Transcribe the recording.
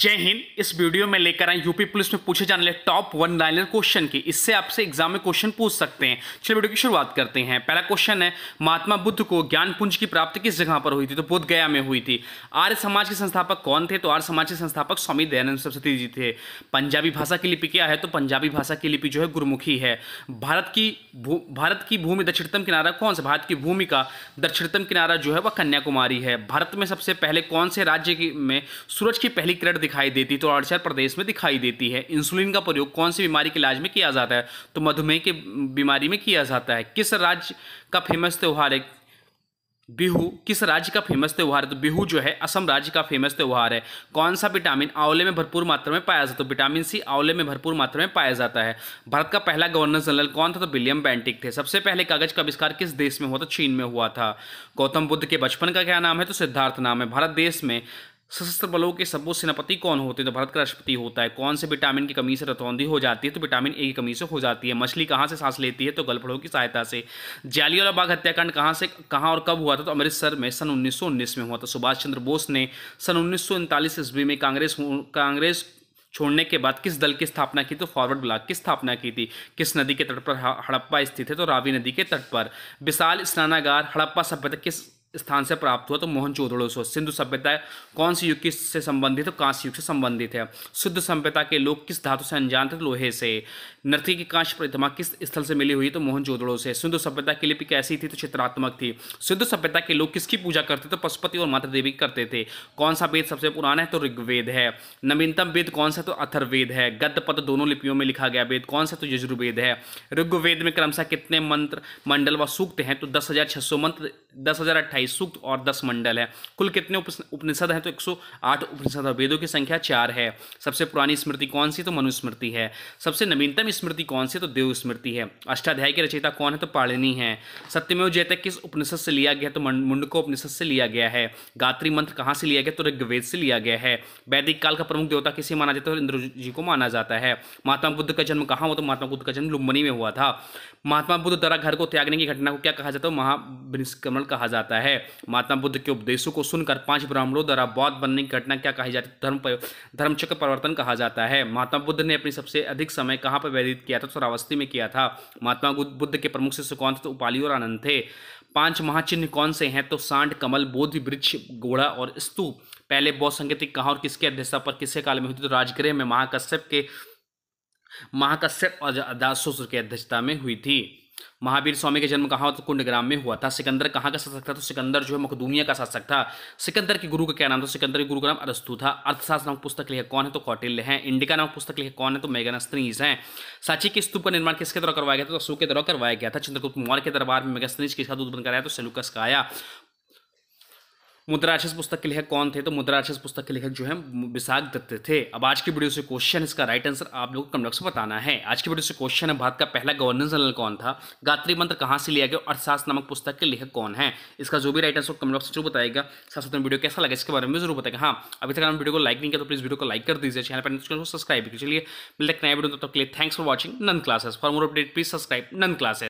जय हिंद इस वीडियो में लेकर आए यूपी पुलिस में पूछे जाने वाले टॉप वन लाइनर क्वेश्चन की इससे आपसे एग्जाम में क्वेश्चन पूछ सकते हैं चलिए वीडियो की शुरुआत करते हैं पहला क्वेश्चन है महात्मा बुद्ध को ज्ञान पुंज की प्राप्ति किस जगह पर हुई थी तो बुद्ध गया में हुई थी आर्य समाज के संस्थापक कौन थे तो आर्य समाज के संस्थापक स्वामी दयानंद सरस्वती जी थे पंजाबी भाषा की लिपि क्या है तो पंजाबी भाषा की लिपि जो है गुरुमुखी है भारत की भारत की भूमि दक्षिणतम किनारा कौन सा भारत की भूमि का दक्षिणतम किनारा जो है वह कन्याकुमारी है भारत में सबसे पहले कौन से राज्य में सूरज की पहली किरण दिखाई देती तो अड़चर प्रदेश में दिखाई देती है इंसुलिन का प्रयोग कौन सी बीमारी के इलाज में किया जाता है तो मधुमेह के बीमारी में किया जाता है किस राज्य का फेमस त्यौहार है बिहू किस राज्य का फेमस त्यौहार है तो बिहू जो है असम राज्य का फेमस त्यौहार है कौन सा विटामिन आंवले में भरपूर मात्रा में पाया जाता है तो विटामिन सी आंवले में भरपूर मात्रा में पाया जाता है भारत का पहला गवर्नर जनरल कौन था तो विलियम बैंटिक थे सबसे पहले कागज का आविष्कार किस देश में हुआ था चीन में हुआ था गौतम बुद्ध के बचपन का क्या नाम है तो सिद्धार्थ नाम है भारत देश में सशस्त्र बलों के सर्वोच्च सेनापति कौन होते हैं तो भारत का राष्ट्रपति होता है कौन से विटामिन की कमी से रतौंधी हो जाती है तो विटामिन ए की कमी से हो जाती है मछली कहाँ से सांस लेती है तो गलफड़ों की सहायता से जालियाला बाग हत्याकांड कहाँ से कहाँ और कब हुआ था तो अमृतसर में सन उन्नीस में हुआ था सुभाष चंद्र बोस ने सन उन्नीस ईस्वी में कांग्रेस कांग्रेस छोड़ने के बाद किस दल की स्थापना की तो फॉरवर्ड ब्लॉक की स्थापना की थी किस नदी के तट पर हड़प्पा स्थित है तो रावी नदी के तट पर विशाल स्नानागार हड़प्पा सभ्यता किस स्थान से प्राप्त हुआ तो मोहन से सिंधु सभ्यता कौन सी युग से संबंधित तो कांस्य युग से संबंधित है शुद्ध सभ्यता के लोग किस धातु से अनजान थे तो लोहे से नृत्य की कांस्य प्रतिमा किस स्थल से मिली हुई तो मोहन चोदड़ो से सिंधु सभ्यता की लिपि कैसी थी तो चित्रात्मक थी सिद्ध सभ्यता के लोग किसकी पूजा करते थे तो पशुपति और माता देवी करते थे कौन सा वेद सबसे पुराना है तो ऋग्वेद है नवीनतम वेद कौन सा तो अथर्वेद है गद्य पद दोनों लिपियों में लिखा गया वेद कौन सा तो यजुर्वेद है ऋग्वेद में क्रमशः कितने मंत्र मंडल व सूक्त हैं तो दस मंत्र दस सूक्त और दस मंडल है कुल कितने उपनिषद हैं तो एक उपनिषद है वेदों की संख्या चार है सबसे पुरानी स्मृति कौन सी तो मनुस्मृति है सबसे नवीनतम स्मृति कौन सी तो देव स्मृति है अष्टाध्याय की रचयिता कौन है तो पाड़िनी है सत्यमेव जयते किस उपनिषद से लिया गया तो मुंडको उपनिषद से लिया गया है गात्री मंत्र कहाँ से लिया गया तो ऋग्वेद से लिया गया है वैदिक काल का प्रमुख देवता किसे माना जाता है तो इंद्र जी को माना जाता है महात्मा बुद्ध का जन्म कहाँ हुआ तो महात्मा बुद्ध का जन्म लुम्बनी में हुआ था महात्मा बुद्ध द्वारा घर को त्यागने की घटना को क्या कहा जाता है तो महाभिष्क्रमण कहा जाता है है महात्मा बुद्ध के उपदेशों को सुनकर पांच ब्राह्मणों द्वारा बौद्ध बनने की घटना क्या कही जाती धर्म पर धर्मचक्र परिवर्तन कहा जाता है महात्मा बुद्ध ने अपनी सबसे अधिक समय कहाँ पर व्यतीत किया था शरावस्थी तो में किया था महात्मा बुद्ध के प्रमुख शिष्य कौन थे तो उपाली और आनंद थे पांच महाचिन्ह कौन से हैं तो सांड कमल बोध वृक्ष घोड़ा और स्तूप पहले बौद्ध संगीतिक कहाँ और किसके अध्यक्षता पर किसके काल में हुई थी तो राजगृह में महाकश्यप के महाकश्यप और दासोसुर के अध्यक्षता में हुई थी महावीर स्वामी का जन्म कहाँ तो कुंड ग्राम में हुआ था सिकंदर कहाँ का शासक था तो सिकंदर जो है मकदूनिया का शासक था सिकंदर के गुरु का क्या नाम था सिकंदर के गुरु का नाम अरस्तु था अर्थशास्त्र नामक पुस्तक लिखा कौन है तो कौटिल्य है इंडिका नामक पुस्तक लिखा कौन है तो मेगास्तनीज है साची के स्तूप का निर्माण किसके द्वारा करवाया गया था तो अशोक के द्वारा करवाया गया था चंद्रगुप्त मौर्य के दरबार में मेगास्तनीज के साथ उत्पन्न कराया तो सेलुकस का आया मुद्राक्षस पुस्तक के लेखक कौन थे तो मुद्राक्षस पुस्तक के लेखक जो है विशाख दत्त थे अब आज की वीडियो से क्वेश्चन इसका राइट आंसर आप लोग को कमेंट बॉक्स में बताना है आज की वीडियो से क्वेश्चन है भारत का पहला गवर्नर जनरल कौन था गात्री मंत्र कहाँ से लिया गया अर्थशास्त्र नामक पुस्तक के लेखक कौन है इसका जो भी राइट आंसर कमेंट बॉक्स में जरूर बताएगा साथ साथ वीडियो कैसा लगा इसके बारे में जरूर बताएगा हाँ अभी तक आपने वीडियो को लाइक नहीं किया तो प्लीज वीडियो को लाइक कर दीजिए चैनल पर सब्सक्राइब तो कीजिए मिलते नया वीडियो तो क्लिक थैंक्स फॉर वॉचिंग नन classes for more update please subscribe नन क्लासेस